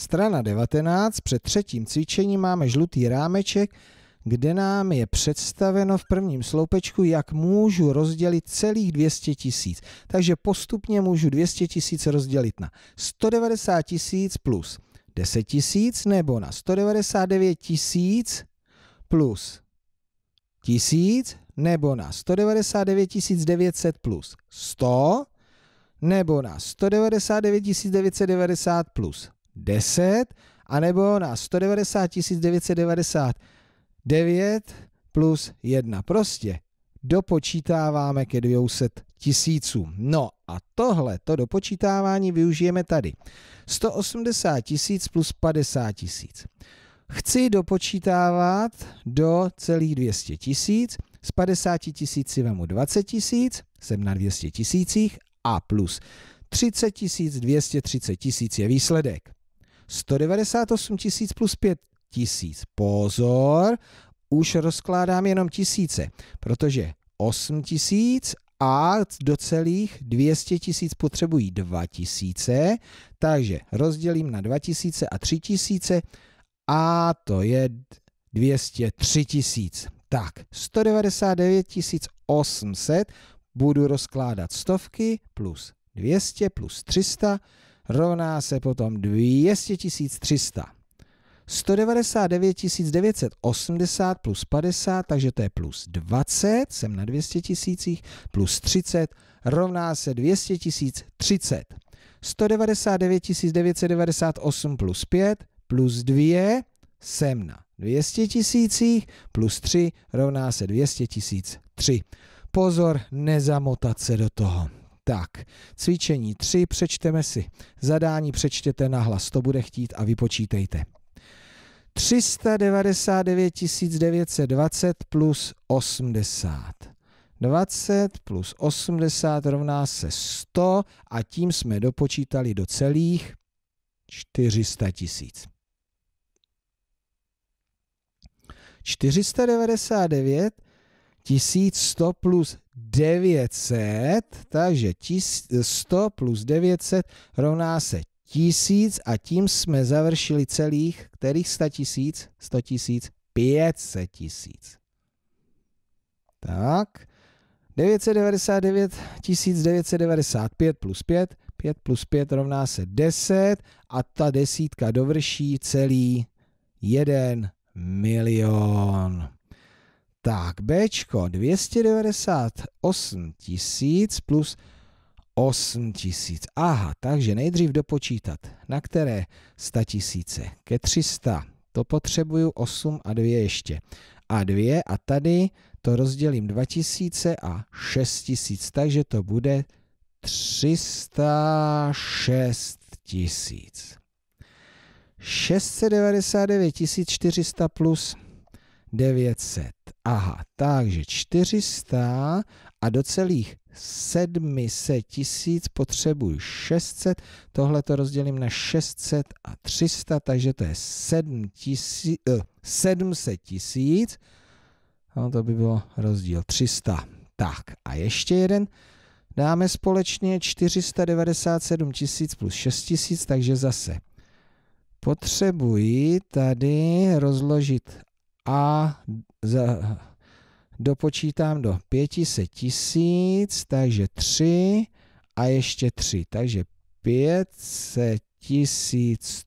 Strana 19, před třetím cvičením máme žlutý rámeček, kde nám je představeno v prvním sloupečku, jak můžu rozdělit celých 200 tisíc. Takže postupně můžu 200 tisíc rozdělit na 190 tisíc plus 10 tisíc nebo na 199 tisíc plus tisíc nebo na 199 900 plus 100 nebo na 199 990 plus 10, anebo na 190 999 plus 1. Prostě dopočítáváme ke 200 tisícům. No a tohle, to dopočítávání využijeme tady. 180 tisíc plus 50 tisíc. Chci dopočítávat do celých 200 tisíc, z 50 tisíc si vemu 20 tisíc, jsem na 200 tisících a plus 30 tisíc, 230 tisíc je výsledek. 198 tisíc plus 5 tisíc. Pozor, už rozkládám jenom tisíce, protože 8 tisíc a do celých 200 tisíc potřebují 2 tisíce, takže rozdělím na 2 tisíce a 3 tisíce a to je 203 tisíc. Tak, 199 800 budu rozkládat stovky plus 200 plus 300 rovná se potom 200 300. 199 980 plus 50, takže to je plus 20, jsem na 200 tisících, plus 30 rovná se 200 030. 199 998 plus 5 plus 2 jsem na 200 tisících, plus 3 rovná se 200 003. Pozor, nezamotat se do toho. Tak, cvičení 3 přečteme si. Zadání přečtěte na hlas, to bude chtít a vypočítejte. 399 920 plus 80. 20 plus 80 rovná se 100 a tím jsme dopočítali do celých 400 tisíc. 499 1100 plus 900, takže 100 plus 900 rovná se 1000 a tím jsme završili celých, kterých 100 tisíc, 100 tisíc, 500 tisíc. Tak, 999 995 plus 5, 5 plus 5 rovná se 10 a ta desítka dovrší celý 1 milion. Tak, B, 298 tisíc plus 8 tisíc. Aha, takže nejdřív dopočítat, na které 100 tisíce. Ke 300 to potřebuju 8 a 2 ještě. A 2 a tady to rozdělím 2000 a 6 tisíc, takže to bude 306 tisíc. 699 400 plus 900. Aha, takže 400 a do celých 700 tisíc potřebuji 600, tohle to rozdělím na 600 a 300, takže to je 7 tisíc, eh, 700 tisíc, no to by bylo rozdíl 300. Tak a ještě jeden, dáme společně 497 tisíc plus 6 tisíc, takže zase potřebuji tady rozložit A za, dopočítám do 500 tisíc, takže 3 a ještě 3, takže 500 tisíc,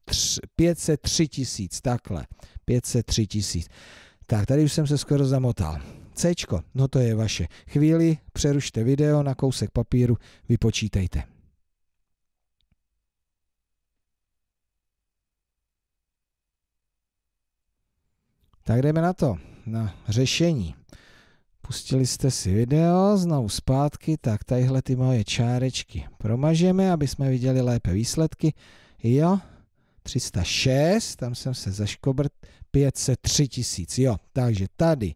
503 tisíc, takhle, 503 tisíc. Tak, tady už jsem se skoro zamotal. C, no to je vaše. Chvíli přerušte video na kousek papíru, vypočítejte. Tak jdeme na to na řešení. Pustili jste si video, znovu zpátky, tak tadyhle ty moje čárečky promažeme, aby jsme viděli lépe výsledky. Jo, 306, tam jsem se zaškobrt, 503 tisíc, jo, takže tady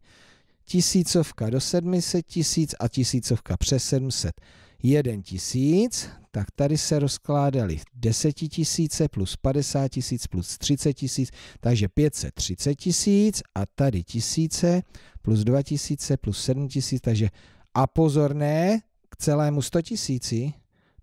tisícovka do 700 tisíc a tisícovka přes 700, 1 tisíc, tak tady se rozkládali 10 tisíce plus 50 tisíc plus 30 tisíc, takže 530 tisíc a tady tisíce plus 2 tisíce plus 7 tisíc, takže a pozorné k celému 100 tisíci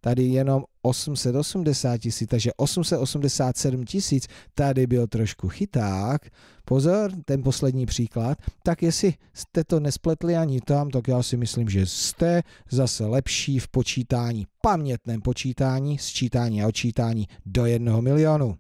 tady jenom 880 tisíc, takže 887 tisíc, tady byl trošku chyták. Pozor, ten poslední příklad. Tak jestli jste to nespletli ani tam, tak já si myslím, že jste zase lepší v počítání, pamětném počítání, sčítání a odčítání do jednoho milionu.